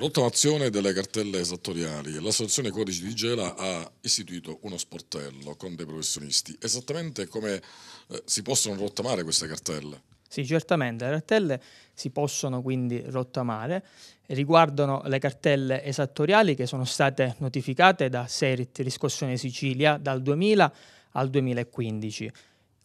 rottamazione delle cartelle esattoriali, l'Associazione Codici di Gela ha istituito uno sportello con dei professionisti. Esattamente come eh, si possono rottamare queste cartelle? Sì, certamente, le cartelle si possono quindi rottamare. Riguardano le cartelle esattoriali che sono state notificate da Serit Riscossione Sicilia dal 2000 al 2015.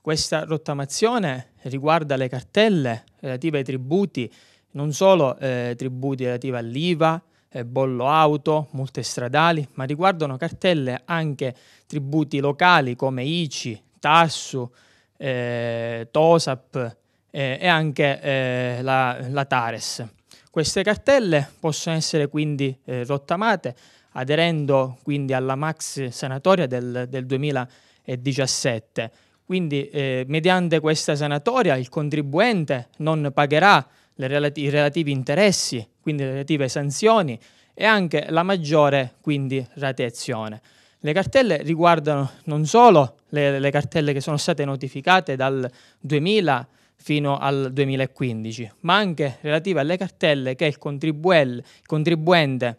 Questa rottamazione riguarda le cartelle relative ai tributi non solo eh, tributi relativi all'IVA, eh, bollo auto, multe stradali, ma riguardano cartelle anche tributi locali come ICI, Tassu, eh, TOSAP eh, e anche eh, la, la, Tares. Queste cartelle possono essere quindi eh, rottamate aderendo quindi alla max sanatoria del, del 2017. Quindi mediante questa sanatoria il contribuente non pagherà relati- i relativi interessi, quindi le relative sanzioni e anche la maggiore quindi rateazione. Le cartelle riguardano non solo le, le cartelle che sono state notificate dal 2000 fino al 2015, ma anche relative alle cartelle che il contribuente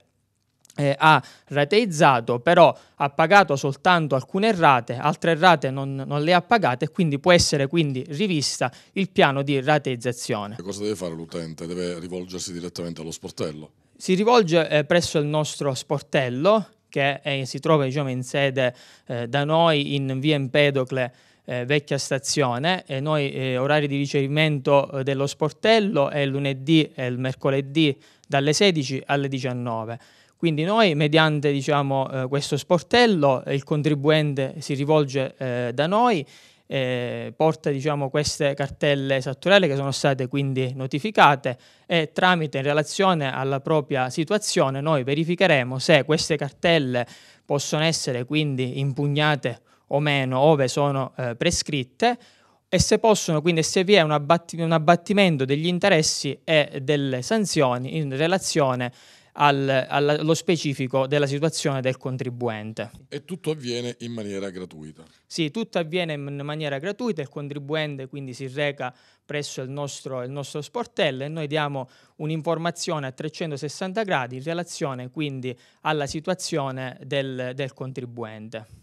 eh, ha rateizzato, però ha pagato soltanto alcune rate, altre rate non, non, le ha pagate e quindi può essere quindi rivista il piano di rateizzazione. cosa deve fare l'utente? Deve rivolgersi direttamente allo sportello? Si rivolge eh, presso il nostro sportello che è, si trova diciamo, in sede eh, da noi in via Empedocle eh, vecchia stazione e noi eh, orari di ricevimento eh, dello sportello è lunedì e il mercoledì dalle 16 alle 19. Quindi noi mediante diciamo, eh, questo sportello eh, il contribuente si rivolge eh, da noi, eh, porta diciamo, queste cartelle esattoriali che sono state quindi notificate e tramite in relazione alla propria situazione noi verificheremo se queste cartelle possono essere quindi impugnate o meno ove sono eh, prescritte e se possono, quindi se vi è un, abbatti- un abbattimento degli interessi e delle sanzioni in relazione al, allo specifico della situazione del contribuente. E tutto avviene in maniera gratuita. Sì, tutto avviene in maniera gratuita, il contribuente quindi si reca presso il nostro, il nostro sportello e noi diamo un'informazione a 360 gradi in relazione quindi alla situazione del, del contribuente.